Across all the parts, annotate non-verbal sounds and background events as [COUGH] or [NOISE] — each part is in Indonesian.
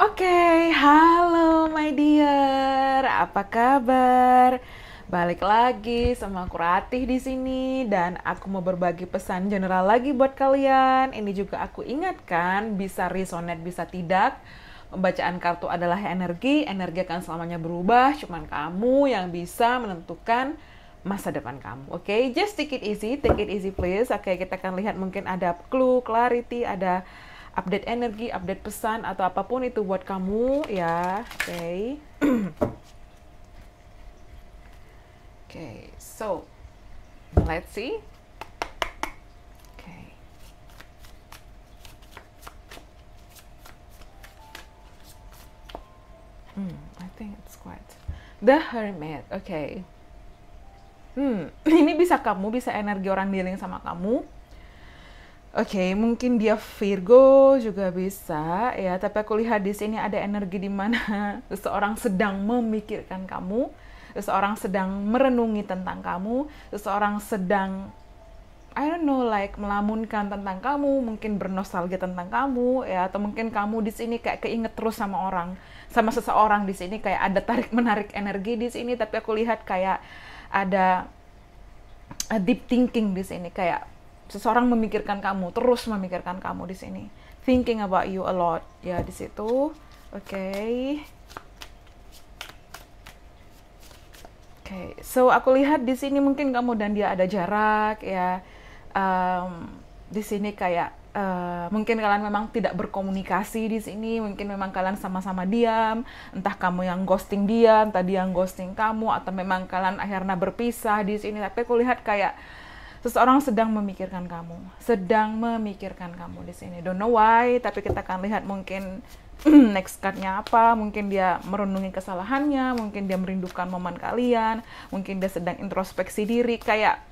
Oke, okay, halo my dear, apa kabar? Balik lagi sama aku Ratih di sini dan aku mau berbagi pesan general lagi buat kalian. Ini juga aku ingatkan, bisa resonate bisa tidak. Pembacaan kartu adalah energi, energi akan selamanya berubah, cuman kamu yang bisa menentukan masa depan kamu. Oke, okay? just take it easy, take it easy please. Oke, okay, kita akan lihat mungkin ada clue, clarity, ada update energi, update pesan atau apapun itu buat kamu ya. Oke. Okay. oke, okay, so let's see. Okay. Hmm, I think it's quite the hermit. Oke. Okay. Hmm, [LAUGHS] ini bisa kamu, bisa energi orang dealing sama kamu Oke, okay, mungkin dia Virgo juga bisa ya, tapi aku lihat di sini ada energi di mana [LAUGHS] seseorang sedang memikirkan kamu, seseorang sedang merenungi tentang kamu, seseorang sedang I don't know like melamunkan tentang kamu, mungkin bernostalgia tentang kamu ya atau mungkin kamu di sini kayak keinget terus sama orang, sama seseorang di sini kayak ada tarik-menarik [LAUGHS] energi di sini, tapi aku lihat kayak ada deep thinking di sini kayak seseorang memikirkan kamu terus memikirkan kamu di sini thinking about you a lot ya di situ oke okay. oke okay. so aku lihat di sini mungkin kamu dan dia ada jarak ya um, di sini kayak Uh, mungkin kalian memang tidak berkomunikasi di sini, mungkin memang kalian sama-sama diam, entah kamu yang ghosting dia, tadi yang ghosting kamu, atau memang kalian akhirnya berpisah di sini. Tapi aku lihat kayak seseorang sedang memikirkan kamu, sedang memikirkan kamu di sini. Don't know why, tapi kita akan lihat mungkin [CLEARS THROAT] next cardnya apa, mungkin dia merenungi kesalahannya, mungkin dia merindukan momen kalian, mungkin dia sedang introspeksi diri, kayak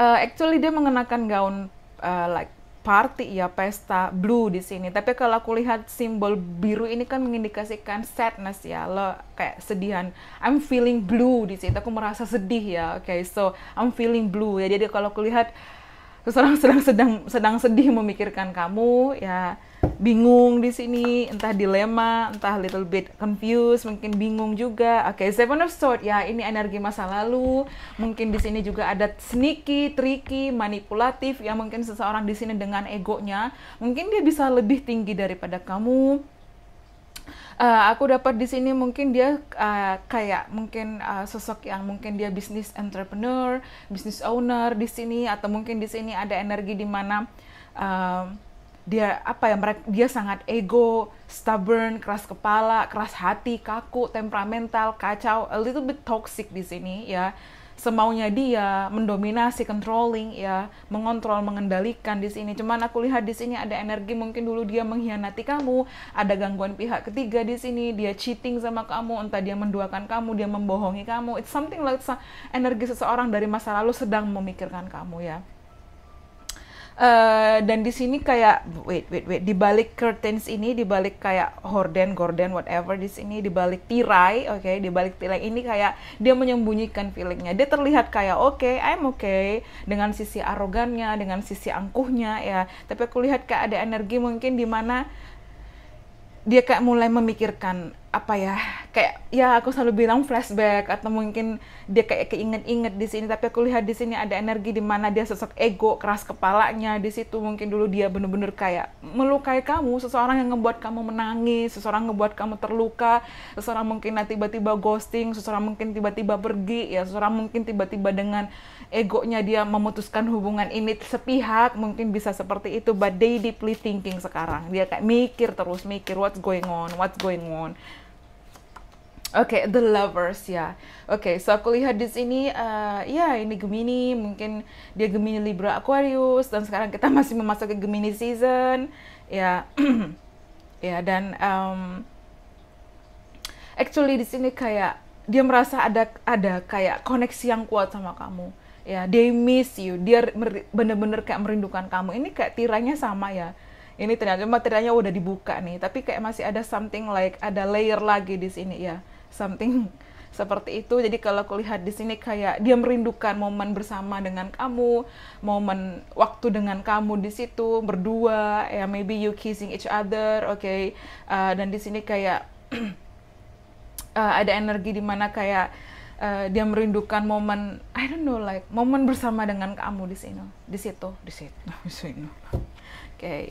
uh, actually dia mengenakan gaun uh, like party ya pesta blue di sini tapi kalau aku lihat simbol biru ini kan mengindikasikan sadness ya lo kayak sedihan I'm feeling blue di situ aku merasa sedih ya oke okay, so I'm feeling blue ya jadi kalau aku lihat seseorang sedang sedang sedang sedih memikirkan kamu ya bingung di sini, entah dilema, entah little bit confused, mungkin bingung juga. Oke, okay, Seven of Swords ya, ini energi masa lalu. Mungkin di sini juga ada sneaky, tricky, manipulatif yang mungkin seseorang di sini dengan egonya, mungkin dia bisa lebih tinggi daripada kamu. Uh, aku dapat di sini mungkin dia uh, kayak mungkin uh, sosok yang mungkin dia bisnis entrepreneur, business owner di sini atau mungkin di sini ada energi di mana uh, dia apa ya mereka dia sangat ego, stubborn, keras kepala, keras hati, kaku, temperamental, kacau, a little bit toxic di sini ya. Semaunya dia mendominasi, controlling ya, mengontrol, mengendalikan di sini. Cuman aku lihat di sini ada energi mungkin dulu dia mengkhianati kamu, ada gangguan pihak ketiga di sini, dia cheating sama kamu, entah dia menduakan kamu, dia membohongi kamu. It's something like energi seseorang dari masa lalu sedang memikirkan kamu ya Uh, dan di sini kayak wait wait wait di balik curtains ini di balik kayak horden gorden whatever di sini di balik tirai oke okay, di balik tirai ini kayak dia menyembunyikan feelingnya dia terlihat kayak oke okay, I'm okay dengan sisi arogannya dengan sisi angkuhnya ya tapi aku lihat kayak ada energi mungkin di mana dia kayak mulai memikirkan apa ya kayak ya aku selalu bilang flashback atau mungkin dia kayak keinget-inget di sini tapi aku lihat di sini ada energi di mana dia sosok ego keras kepalanya di situ mungkin dulu dia bener-bener kayak melukai kamu seseorang yang ngebuat kamu menangis seseorang ngebuat kamu terluka seseorang mungkin tiba-tiba ghosting seseorang mungkin tiba-tiba pergi ya seseorang mungkin tiba-tiba dengan egonya dia memutuskan hubungan ini sepihak mungkin bisa seperti itu but they deeply thinking sekarang dia kayak mikir terus mikir what's going on what's going on Oke, okay, The Lovers ya. Oke, okay, so aku lihat di sini, uh, ya ini Gemini, mungkin dia Gemini Libra Aquarius, dan sekarang kita [LAUGHS] masih memasuki Gemini season, ya, [CLEARS THROAT] ya dan um, actually di sini kayak dia merasa ada ada kayak koneksi yang kuat sama kamu, ya, they miss you, dia bener-bener kayak merindukan kamu. Ini kayak tiranya sama ya, ini ternyata materialnya udah dibuka nih, tapi kayak masih ada something like ada layer lagi di sini ya something [LAUGHS] seperti itu. Jadi kalau kulihat di sini kayak dia merindukan momen bersama dengan kamu, momen waktu dengan kamu di situ berdua, ya maybe you kissing each other, oke. Okay? Uh, dan di sini kayak [CLEARS THROAT] uh, ada energi di mana kayak uh, dia merindukan momen I don't know like momen bersama dengan kamu di sini, di situ, di situ, [LAUGHS] di sini. Oke. Okay.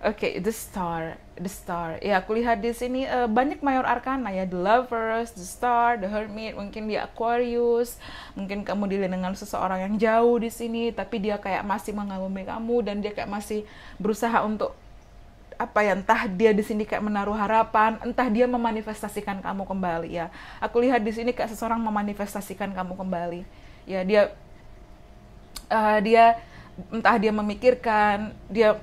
Oke, okay, The Star, The Star. Ya, aku lihat di sini uh, banyak mayor arkana ya, The Lovers, The Star, The Hermit, mungkin di Aquarius, mungkin kamu dilihat dengan seseorang yang jauh di sini, tapi dia kayak masih mengagumi kamu dan dia kayak masih berusaha untuk apa ya entah dia di sini kayak menaruh harapan, entah dia memanifestasikan kamu kembali ya. Aku lihat di sini kayak seseorang memanifestasikan kamu kembali. Ya, dia uh, dia entah dia memikirkan, dia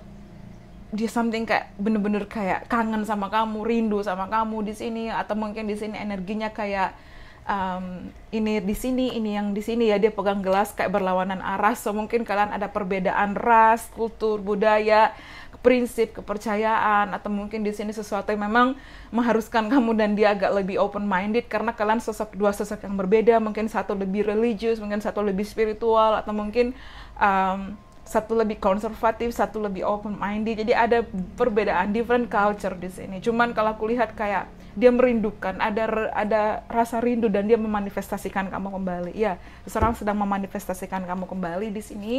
dia something kayak bener-bener kayak kangen sama kamu, rindu sama kamu di sini atau mungkin di sini energinya kayak um, ini di sini, ini yang di sini ya dia pegang gelas kayak berlawanan arah. So mungkin kalian ada perbedaan ras, kultur, budaya, prinsip, kepercayaan atau mungkin di sini sesuatu yang memang mengharuskan kamu dan dia agak lebih open minded karena kalian sosok dua sosok yang berbeda, mungkin satu lebih religius, mungkin satu lebih spiritual atau mungkin um, satu lebih konservatif, satu lebih open minded. Jadi ada perbedaan different culture di sini. Cuman kalau aku lihat kayak dia merindukan, ada ada rasa rindu dan dia memanifestasikan kamu kembali. Ya, seseorang sedang memanifestasikan kamu kembali di sini.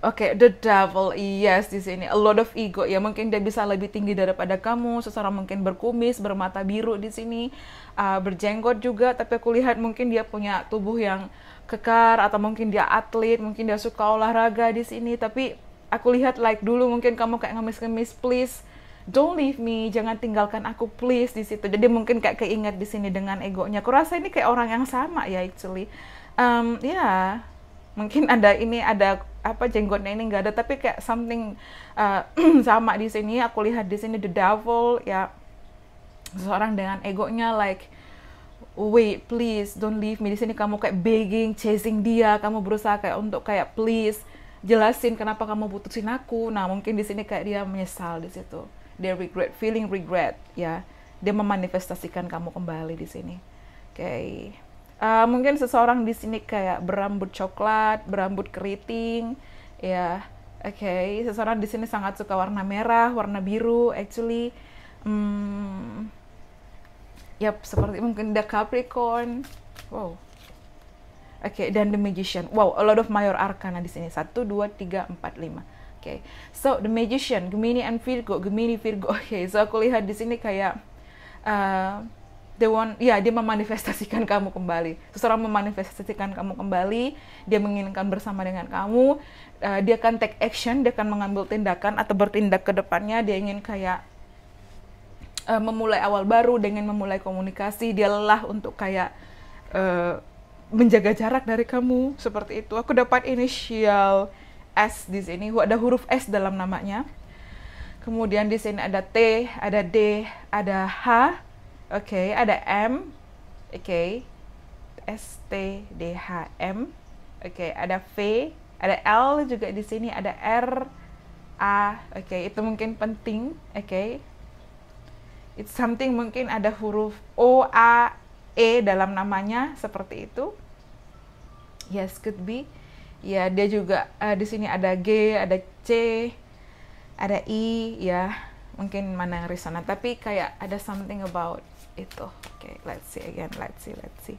Oke, okay, the devil, yes di sini. A lot of ego ya, mungkin dia bisa lebih tinggi daripada kamu. Seseorang mungkin berkumis, bermata biru di sini, uh, berjenggot juga. Tapi aku lihat mungkin dia punya tubuh yang kekar atau mungkin dia atlet, mungkin dia suka olahraga di sini. Tapi aku lihat like dulu mungkin kamu kayak ngemis-ngemis, please don't leave me, jangan tinggalkan aku please di situ. Jadi mungkin kayak keinget di sini dengan egonya. Aku rasa ini kayak orang yang sama ya actually. Um, ya, yeah. mungkin ada ini ada apa jenggotnya ini nggak ada tapi kayak something uh, [CLEARS THROAT] sama di sini aku lihat di sini the devil ya seseorang dengan egonya like wait please don't leave me di sini kamu kayak begging chasing dia kamu berusaha kayak untuk kayak please jelasin kenapa kamu putusin aku nah mungkin di sini kayak dia menyesal di situ dia regret feeling regret ya dia memanifestasikan kamu kembali di sini oke okay uh, mungkin seseorang di sini kayak berambut coklat, berambut keriting, ya. Oke, okay. seseorang di sini sangat suka warna merah, warna biru. Actually, hmm, yep, seperti mungkin the Capricorn. Wow. Oke, okay, dan the Magician. Wow, a lot of mayor arcana di sini. Satu, dua, tiga, empat, lima. Oke, so the Magician, Gemini and Virgo, Gemini Virgo. [LAUGHS] Oke, okay, so aku lihat di sini kayak uh, they want ya dia memanifestasikan kamu kembali seseorang memanifestasikan kamu kembali dia menginginkan bersama dengan kamu uh, dia akan take action dia akan mengambil tindakan atau bertindak ke depannya dia ingin kayak uh, memulai awal baru dengan memulai komunikasi dia lelah untuk kayak uh, menjaga jarak dari kamu seperti itu aku dapat inisial S di sini ada huruf S dalam namanya kemudian di sini ada T ada D ada H Oke, okay, ada M. Oke. Okay. S T D H M. Oke, okay, ada V, ada L juga di sini, ada R A. Oke, okay, itu mungkin penting. Oke. Okay. It's something mungkin ada huruf O A E dalam namanya seperti itu. Yes, could be. Ya, dia juga uh, di sini ada G, ada C, ada I, ya. Mungkin mana yang resonan, tapi kayak ada something about itu oke okay, let's see again let's see let's see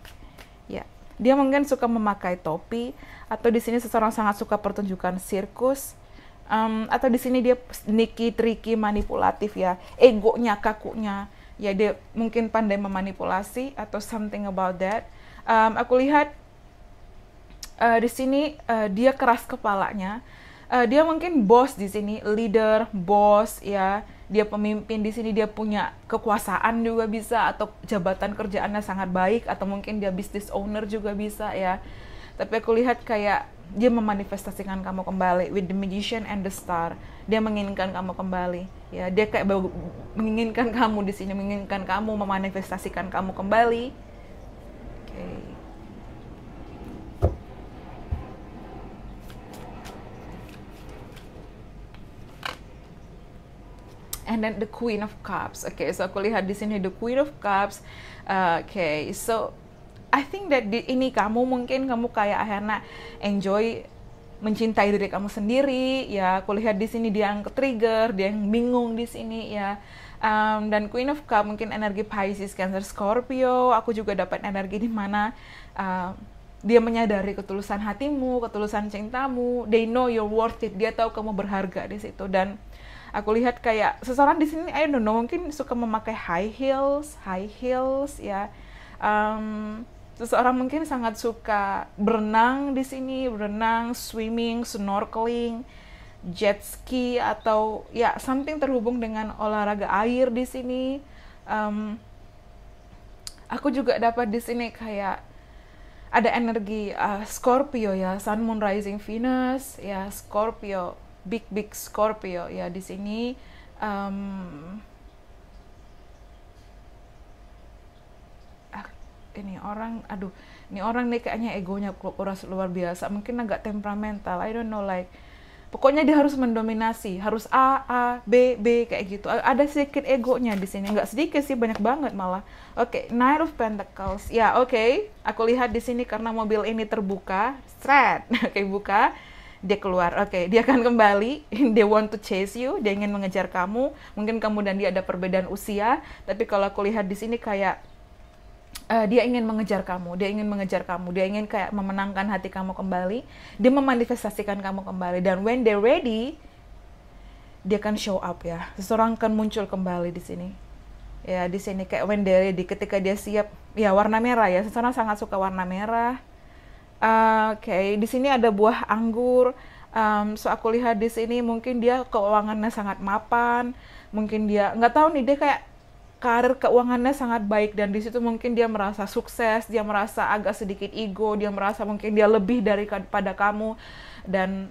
ya yeah. dia mungkin suka memakai topi atau di sini seseorang sangat suka pertunjukan sirkus um, atau di sini dia niki tricky manipulatif ya egonya kakunya ya dia mungkin pandai memanipulasi atau something about that um, aku lihat uh, di sini uh, dia keras kepalanya uh, dia mungkin bos di sini leader bos ya dia pemimpin di sini dia punya kekuasaan juga bisa atau jabatan kerjaannya sangat baik atau mungkin dia business owner juga bisa ya tapi aku lihat kayak dia memanifestasikan kamu kembali with the magician and the star dia menginginkan kamu kembali ya dia kayak menginginkan kamu di sini menginginkan kamu memanifestasikan kamu kembali okay. and then the Queen of Cups. okay, so aku lihat di sini the Queen of Cups. Uh, okay, so I think that di, ini kamu mungkin kamu kayak akhirnya enjoy mencintai diri kamu sendiri ya aku lihat di sini dia yang trigger, dia yang bingung di sini ya um, dan Queen of Cups mungkin energi Pisces Cancer Scorpio aku juga dapat energi di mana uh, dia menyadari ketulusan hatimu ketulusan cintamu they know you're worth it dia tahu kamu berharga di situ dan aku lihat kayak seseorang di sini ayo don't mungkin suka memakai high heels high heels ya um, seseorang mungkin sangat suka berenang di sini berenang swimming snorkeling jet ski atau ya something terhubung dengan olahraga air di sini um, aku juga dapat di sini kayak ada energi uh, Scorpio ya Sun Moon Rising Venus ya Scorpio big big Scorpio ya di sini um, ini orang aduh ini orang nih kayaknya egonya kuras luar biasa mungkin agak temperamental I don't know like pokoknya dia harus mendominasi harus A A B B kayak gitu ada sedikit egonya di sini nggak sedikit sih banyak banget malah oke okay, Knight of Pentacles ya oke okay. aku lihat di sini karena mobil ini terbuka straight [LAUGHS] oke okay, buka dia keluar oke okay, dia akan kembali [LAUGHS] they want to chase you dia ingin mengejar kamu mungkin kamu dan dia ada perbedaan usia tapi kalau aku lihat di sini kayak uh, dia ingin mengejar kamu, dia ingin mengejar kamu, dia ingin kayak memenangkan hati kamu kembali, dia memanifestasikan kamu kembali dan when they ready dia akan show up ya. Seseorang akan muncul kembali di sini. Ya, di sini kayak when they ready ketika dia siap. Ya, warna merah ya. Seseorang sangat suka warna merah. Uh, Oke, okay. di sini ada buah anggur. Um, so aku lihat di sini mungkin dia keuangannya sangat mapan, mungkin dia nggak tahu nih dia kayak karir keuangannya sangat baik dan di situ mungkin dia merasa sukses, dia merasa agak sedikit ego, dia merasa mungkin dia lebih daripada kamu dan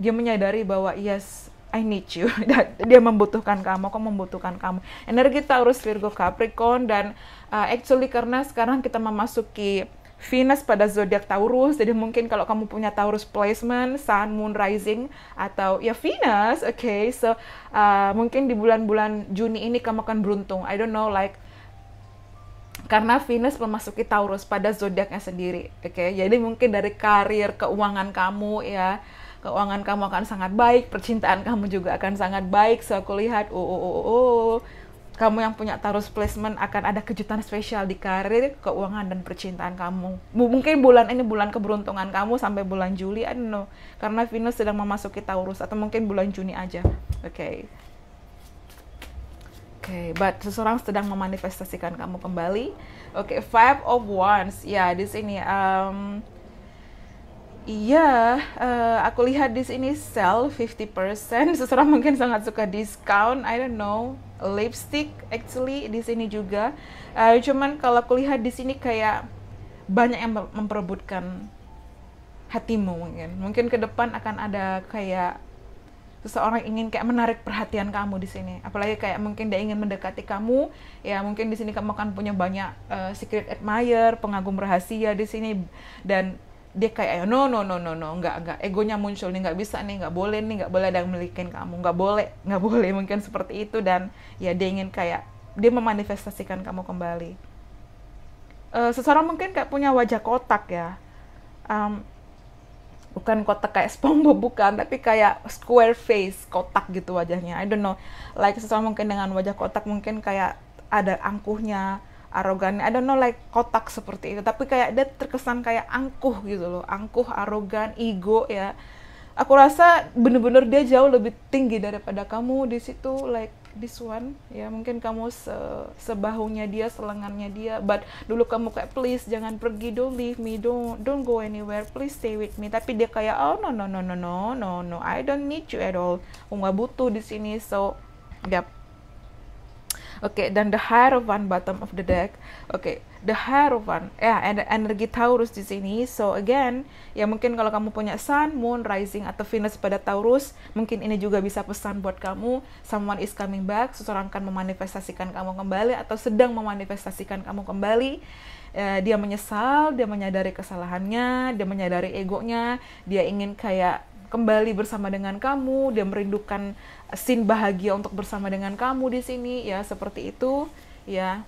dia menyadari bahwa yes I need you [LAUGHS] dia membutuhkan kamu, kok membutuhkan kamu. Energi Taurus Virgo Capricorn dan uh, actually karena sekarang kita memasuki Venus pada zodiak Taurus. Jadi mungkin kalau kamu punya Taurus placement, Sun, Moon, Rising atau ya Venus, oke. Okay, so uh, mungkin di bulan-bulan Juni ini kamu akan beruntung. I don't know like karena Venus memasuki Taurus pada zodiaknya sendiri, oke. Okay? Jadi mungkin dari karir, keuangan kamu ya, keuangan kamu akan sangat baik, percintaan kamu juga akan sangat baik. So aku lihat, oh, oh, oh, oh, kamu yang punya tarus placement akan ada kejutan spesial di karir, keuangan, dan percintaan kamu. Mungkin bulan ini bulan keberuntungan kamu sampai bulan Juli, I don't know. Karena Venus sedang memasuki Taurus, atau mungkin bulan Juni aja. Oke. Okay. Oke, okay, but seseorang sedang memanifestasikan kamu kembali. Oke, okay, Five of Wands. Ya, yeah, di sini. Um, Iya, uh, aku lihat di sini sell 50%. [LAUGHS] Seseorang mungkin sangat suka discount I don't know. Lipstick actually di sini juga. Uh, cuman kalau aku lihat di sini kayak banyak yang memperebutkan hatimu mungkin. Mungkin ke depan akan ada kayak seseorang ingin kayak menarik perhatian kamu di sini. Apalagi kayak mungkin dia ingin mendekati kamu, ya mungkin di sini kamu akan punya banyak uh, secret admirer, pengagum rahasia di sini dan dia kayak no no no no no nggak nggak egonya muncul nih nggak bisa nih nggak boleh nih nggak boleh ada yang milikin kamu nggak boleh nggak [LAUGHS] boleh mungkin seperti itu dan ya dia ingin kayak dia memanifestasikan kamu kembali uh, seseorang mungkin kayak punya wajah kotak ya um, bukan kotak kayak [LAUGHS] SpongeBob bukan tapi kayak square face kotak gitu wajahnya I don't know like seseorang mungkin dengan wajah kotak mungkin kayak ada angkuhnya arogan I don't know like kotak seperti itu tapi kayak dia terkesan kayak angkuh gitu loh angkuh arogan ego ya aku rasa bener-bener dia jauh lebih tinggi daripada kamu di situ like this one ya mungkin kamu se sebahunya dia selengannya dia but dulu kamu kayak please jangan pergi don't leave me don't don't go anywhere please stay with me tapi dia kayak oh no no no no no no no I don't need you at all aku nggak butuh di sini so yep okay dan the higher one bottom of the deck okay the higher one ya yeah, energi Taurus di sini so again ya mungkin kalau kamu punya Sun Moon Rising atau Venus pada Taurus mungkin ini juga bisa pesan buat kamu someone is coming back seseorang akan memanifestasikan kamu kembali atau sedang memanifestasikan kamu kembali ya, dia menyesal, dia menyadari kesalahannya, dia menyadari egonya, dia ingin kayak kembali bersama dengan kamu, dia merindukan eh, sin bahagia untuk bersama dengan kamu di sini ya seperti itu ya.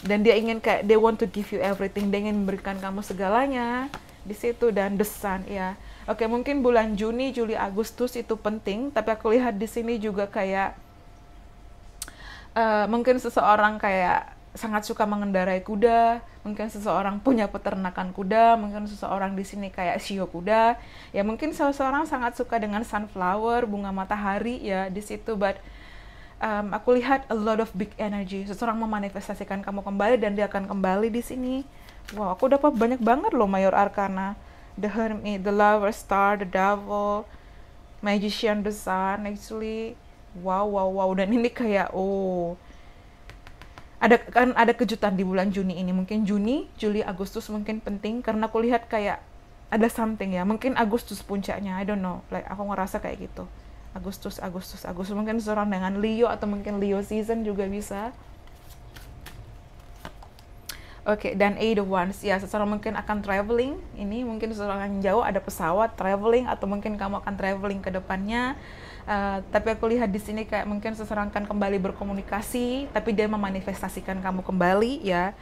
Dan dia ingin kayak they want to give you everything, dia ingin memberikan kamu segalanya di situ dan desan ya. Oke, mungkin bulan Juni, Juli, Agustus itu penting, tapi aku lihat di sini juga kayak uh, mungkin seseorang kayak sangat suka mengendarai kuda, mungkin seseorang punya peternakan kuda, mungkin seseorang di sini kayak sio kuda, ya mungkin seseorang sangat suka dengan sunflower, bunga matahari ya di situ, but um, aku lihat a lot of big energy, seseorang memanifestasikan kamu kembali dan dia akan kembali di sini. Wow, aku dapat banyak banget loh Mayor Arcana, the Hermit, the Lover Star, the Devil, Magician, Besar, Sun, actually, wow wow wow dan ini kayak oh ada kan ada kejutan di bulan Juni ini mungkin Juni Juli Agustus mungkin penting karena aku lihat kayak ada something ya mungkin Agustus puncaknya I don't know like aku ngerasa kayak gitu Agustus Agustus Agustus mungkin seorang dengan Leo atau mungkin Leo season juga bisa Oke, okay, dan A the ones ya seseorang mungkin akan traveling. Ini mungkin seseorang yang jauh ada pesawat traveling atau mungkin kamu akan traveling ke depannya Eh, tapi aku lihat di sini kayak mungkin seserangkan kembali berkomunikasi, tapi dia memanifestasikan kamu kembali ya.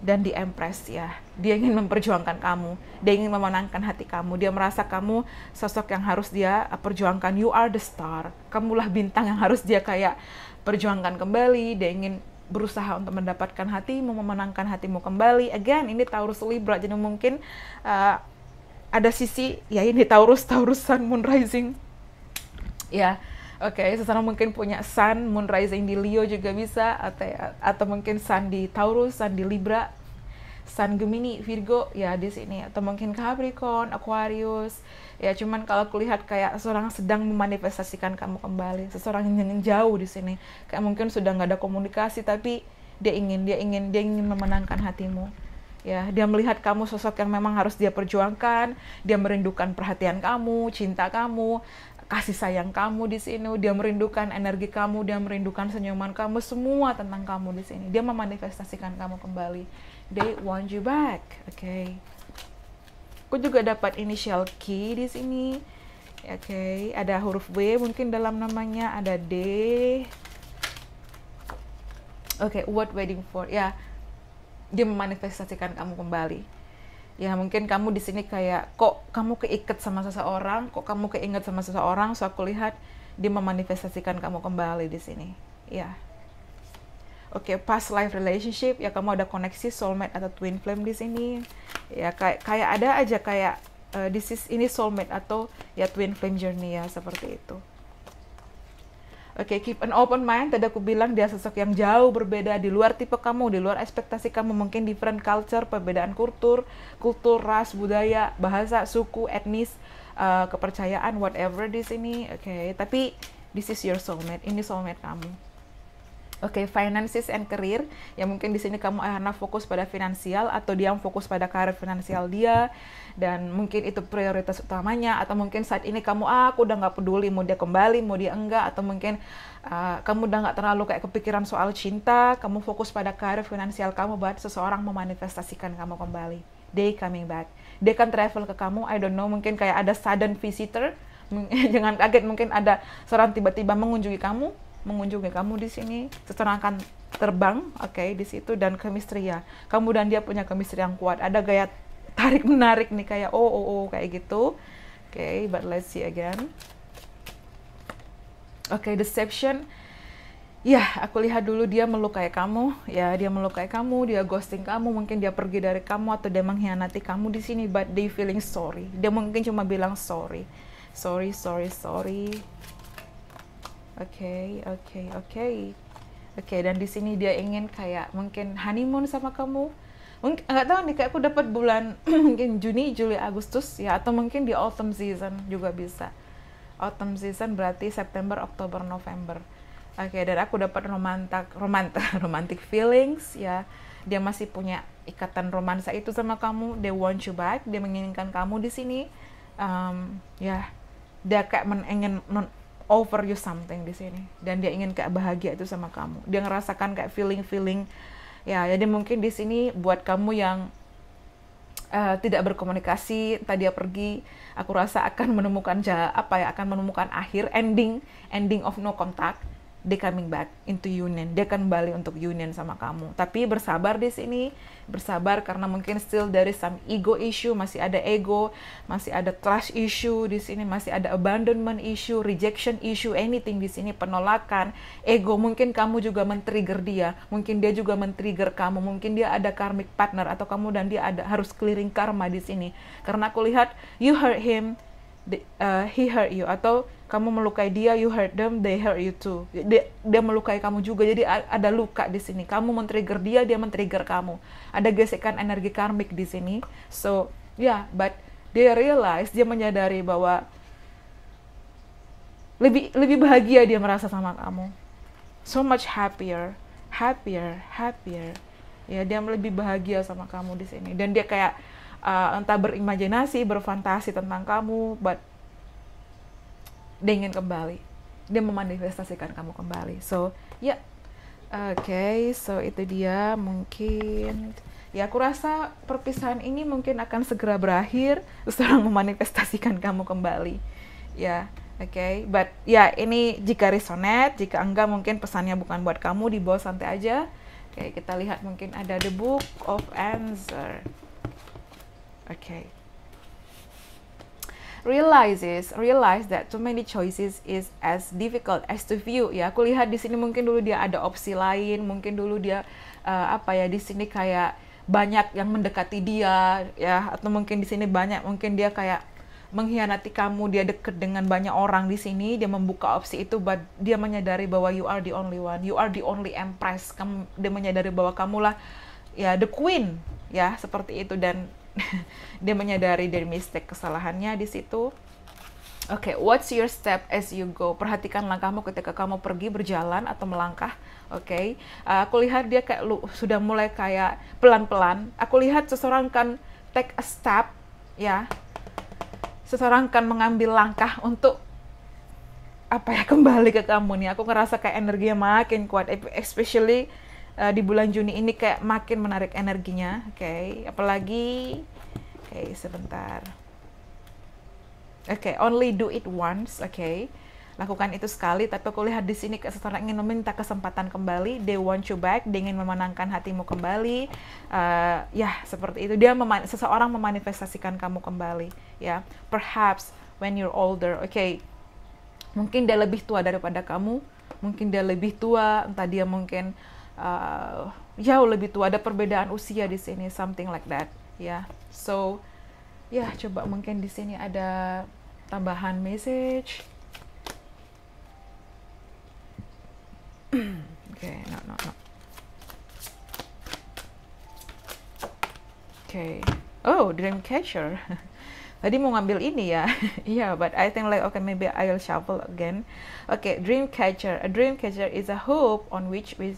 Dan di Empress ya, dia ingin memperjuangkan kamu, dia ingin memenangkan hati kamu, dia merasa kamu sosok yang harus dia perjuangkan. You are the star, kamulah bintang yang harus dia kayak perjuangkan kembali. Dia ingin berusaha untuk mendapatkan hatimu, memenangkan hatimu kembali. Again, ini Taurus Libra, jadi mungkin uh, ada sisi ya ini Taurus Taurusan Moon Rising ya oke okay, sesama mungkin punya sun moon rising di Leo juga bisa atau atau mungkin sun di Taurus sun di Libra Sun Gemini, Virgo ya di sini atau mungkin Capricorn, Aquarius. Ya cuman kalau kulihat kayak seorang sedang memanifestasikan kamu kembali, seseorang yang jauh di sini. Kayak mungkin sudah nggak ada komunikasi tapi dia ingin, dia ingin, dia ingin memenangkan hatimu. Ya, dia melihat kamu sosok yang memang harus dia perjuangkan, dia merindukan perhatian kamu, cinta kamu, kasih sayang kamu di sini, dia merindukan energi kamu, dia merindukan senyuman kamu, semua tentang kamu di sini. Dia memanifestasikan kamu kembali. They want you back, oke. Okay. Aku juga dapat initial key di sini. Oke, okay. ada huruf W mungkin dalam namanya, ada D. Oke, okay, what waiting for? Ya, yeah. dia memanifestasikan kamu kembali ya mungkin kamu di sini kayak kok kamu keikat sama seseorang kok kamu keinget sama seseorang so aku lihat dia memanifestasikan kamu kembali di sini ya oke okay, past life relationship ya kamu ada koneksi soulmate atau twin flame di sini ya kayak kayak ada aja kayak uh, this is ini soulmate atau ya twin flame journey ya seperti itu Oke, okay, keep an open mind. Tadi aku bilang dia sosok yang jauh berbeda di luar tipe kamu, di luar ekspektasi kamu mungkin different culture, perbedaan kultur, kultur, ras, budaya, bahasa, suku, etnis, uh, kepercayaan, whatever di sini. Oke, okay. tapi this is your soulmate. Ini soulmate kamu. Oke, okay, finances and career. Ya mungkin di sini kamu Ayana eh, fokus pada finansial atau dia fokus pada karir finansial dia dan mungkin itu prioritas utamanya atau mungkin saat ini kamu ah, aku udah nggak peduli mau dia kembali mau dia enggak atau mungkin uh, kamu udah nggak terlalu kayak kepikiran soal cinta, kamu fokus pada karir finansial kamu buat seseorang memanifestasikan kamu kembali. Day coming back. Dia kan travel ke kamu, I don't know, mungkin kayak ada sudden visitor. [LAUGHS] Jangan kaget mungkin ada seorang tiba-tiba mengunjungi kamu mengunjungi kamu di sini seseorang akan terbang oke okay, di situ dan chemistry ya kamu dan dia punya chemistry yang kuat ada gaya tarik menarik nih kayak oh oh oh kayak gitu oke okay, but let's see again oke okay, deception ya aku lihat dulu dia melukai kamu ya dia melukai kamu dia ghosting kamu mungkin dia pergi dari kamu atau dia mengkhianati kamu di sini but they feeling sorry dia mungkin cuma bilang sorry sorry sorry sorry okay, okay, okay. Oke, okay, dan di sini dia ingin kayak mungkin honeymoon sama kamu. Mungkin nggak tahu nih kayak aku dapat bulan [CLEARS THROAT] mungkin Juni, Juli, Agustus ya atau mungkin di autumn season juga bisa. Autumn season berarti September, Oktober, November. Oke, okay, dan aku dapat romantak romantik [LAUGHS] romantic feelings ya. Dia masih punya ikatan romansa itu sama kamu. They want you back. Dia menginginkan kamu di sini. Um, ya, yeah. dia kayak men ingin Over you something di sini dan dia ingin kayak bahagia itu sama kamu dia ngerasakan kayak feeling feeling ya jadi mungkin di sini buat kamu yang uh, tidak berkomunikasi tadi dia pergi aku rasa akan menemukan ja apa ya akan menemukan akhir ending ending of no contact they coming back into union. Dia akan kembali untuk union sama kamu. Tapi bersabar di sini, bersabar karena mungkin still dari some ego issue, masih ada ego, masih ada trust issue di sini, masih ada abandonment issue, rejection issue, anything di sini penolakan, ego. Mungkin kamu juga men-trigger dia, mungkin dia juga men-trigger kamu, mungkin dia ada karmic partner atau kamu dan dia ada harus clearing karma di sini. Karena aku lihat you hurt him, the, uh, he hurt you atau kamu melukai dia, you hurt them, they hurt you too. Dia, dia melukai kamu juga, jadi ada luka di sini. Kamu men-trigger dia, dia men-trigger kamu. Ada gesekan energi karmik di sini. So, yeah, but dia realize, dia menyadari bahwa lebih lebih bahagia dia merasa sama kamu. So much happier, happier, happier. Ya, dia lebih bahagia sama kamu di sini. Dan dia kayak uh, entah berimajinasi, berfantasi tentang kamu, but dia ingin kembali dia memanifestasikan kamu kembali so ya yeah. oke okay, so itu dia mungkin ya aku rasa perpisahan ini mungkin akan segera berakhir [LAUGHS] terus orang memanifestasikan kamu kembali ya yeah. Oke, okay? but ya yeah, ini jika resonate, jika enggak mungkin pesannya bukan buat kamu, di bawah santai aja. Oke, okay, kita lihat mungkin ada The Book of Answer. Oke. Okay realizes realize that too many choices is as difficult as to view ya aku lihat di sini mungkin dulu dia ada opsi lain mungkin dulu dia uh, apa ya di sini kayak banyak yang mendekati dia ya atau mungkin di sini banyak mungkin dia kayak mengkhianati kamu dia deket dengan banyak orang di sini dia membuka opsi itu but dia menyadari bahwa you are the only one you are the only empress kamu dia menyadari bahwa kamulah ya the queen ya seperti itu dan [LAUGHS] dia menyadari dari mistake kesalahannya di situ Oke, okay, what's your step as you go? Perhatikan langkahmu ketika kamu pergi berjalan atau melangkah. Oke, okay? uh, eh, aku lihat dia kayak lu, sudah mulai kayak pelan-pelan. Aku lihat seseorang kan take a step, ya. Seseorang kan mengambil langkah untuk apa ya [LAUGHS] kembali ke kamu nih. Aku ngerasa kayak energinya makin kuat, especially uh, di bulan Juni ini kayak makin menarik energinya, oke. Okay? Apalagi oke, okay, sebentar. Oke, okay, only do it once, oke. Okay? Lakukan itu sekali, tapi aku lihat di sini seseorang ingin meminta kesempatan kembali, they want you back, dia ingin memenangkan hatimu kembali. Uh, ya, seperti itu. Dia mema seseorang memanifestasikan kamu kembali, ya. Yeah. Perhaps when you're older, oke. Okay. Mungkin dia lebih tua daripada kamu, mungkin dia lebih tua, entah dia mungkin uh, jauh lebih tua. Ada perbedaan usia di sini, something like that. Ya, yeah. so ya yeah, coba mungkin di sini ada tambahan message. Oke, [CLEARS THROAT] okay, no, no, no. Oke. Okay. Oh, dream catcher. [LAUGHS] Tadi mau ngambil ini ya. [LAUGHS] yeah, but I think like okay maybe I'll shuffle again. Okay, dream catcher. A dream catcher is a hope on which we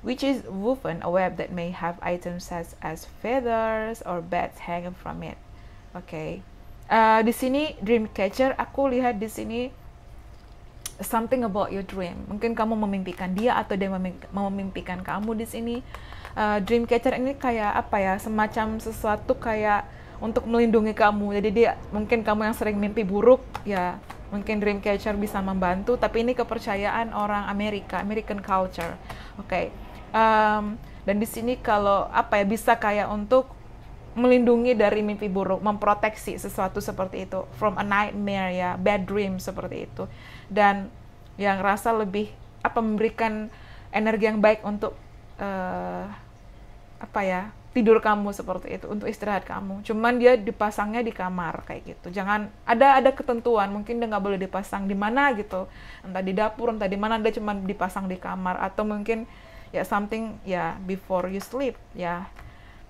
which is woven a web that may have items such as feathers or bats hanging from it. Oke. Okay. Uh, di sini dreamcatcher aku lihat di sini something about your dream. Mungkin kamu memimpikan dia atau dia memimpikan kamu di sini. Uh, dreamcatcher ini kayak apa ya? Semacam sesuatu kayak untuk melindungi kamu. Jadi dia mungkin kamu yang sering mimpi buruk ya mungkin dreamcatcher bisa membantu tapi ini kepercayaan orang Amerika American culture oke okay um, dan di sini kalau apa ya bisa kayak untuk melindungi dari mimpi buruk, memproteksi sesuatu seperti itu from a nightmare ya, bad dream seperti itu. Dan yang rasa lebih apa memberikan energi yang baik untuk uh, apa ya tidur kamu seperti itu untuk istirahat kamu cuman dia dipasangnya di kamar kayak gitu jangan ada ada ketentuan mungkin dia nggak boleh dipasang di mana gitu entah di dapur entah di mana dia cuman dipasang di kamar atau mungkin ya something ya before you sleep ya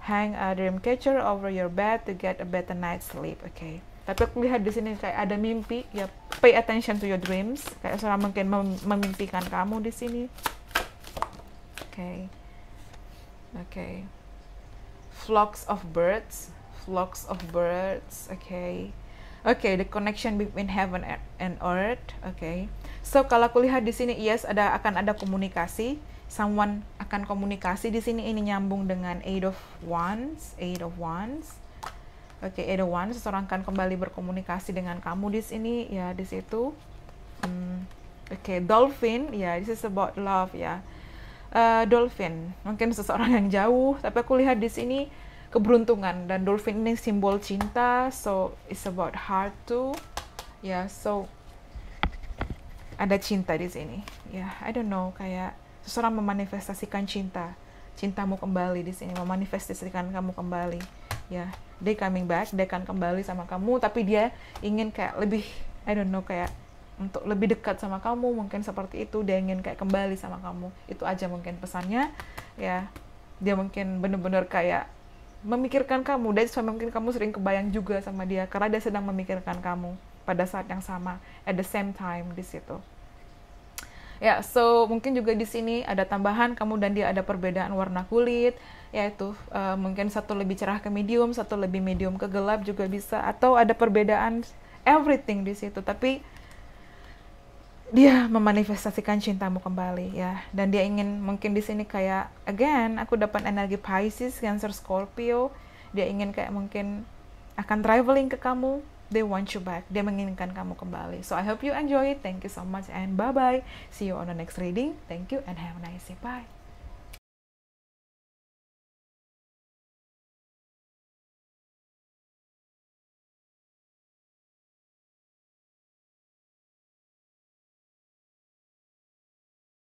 hang a dream catcher over your bed to get a better night sleep oke okay. tapi aku lihat di sini kayak ada mimpi ya pay attention to your dreams kayak seorang mungkin mem memimpikan kamu di sini oke okay. oke okay. flocks of birds flocks of birds oke okay. Oke, okay, the connection between heaven and earth. Oke. Okay. So kalau aku lihat di sini yes ada akan ada komunikasi someone akan komunikasi di sini ini nyambung dengan eight of wands eight of wands oke okay, eight of wands seseorang akan kembali berkomunikasi dengan kamu di sini ya di situ hmm, oke okay, dolphin ya yeah, this is about love ya yeah. uh, dolphin mungkin seseorang yang jauh tapi aku lihat di sini keberuntungan dan dolphin ini simbol cinta so it's about heart too ya yeah, so ada cinta di sini ya yeah, I don't know kayak seseorang memanifestasikan cinta cintamu kembali di sini memanifestasikan kamu kembali ya dia coming back dia akan kembali sama kamu tapi dia ingin kayak lebih I don't know kayak untuk lebih dekat sama kamu mungkin seperti itu dia ingin kayak kembali sama kamu itu aja mungkin pesannya ya dia mungkin bener-bener kayak memikirkan kamu dan suami mungkin kamu sering kebayang juga sama dia karena dia sedang memikirkan kamu pada saat yang sama at the same time di situ Ya, so mungkin juga di sini ada tambahan kamu dan dia ada perbedaan warna kulit, yaitu uh, mungkin satu lebih cerah ke medium, satu lebih medium ke gelap juga bisa atau ada perbedaan everything di situ. Tapi dia memanifestasikan cintamu kembali ya dan dia ingin mungkin di sini kayak again aku dapat energi Pisces Cancer Scorpio dia ingin kayak mungkin akan traveling ke kamu they want you back. Dia menginginkan kamu kembali. So I hope you enjoy Thank you so much and bye-bye. See you on the next reading. Thank you and have a nice day. Bye.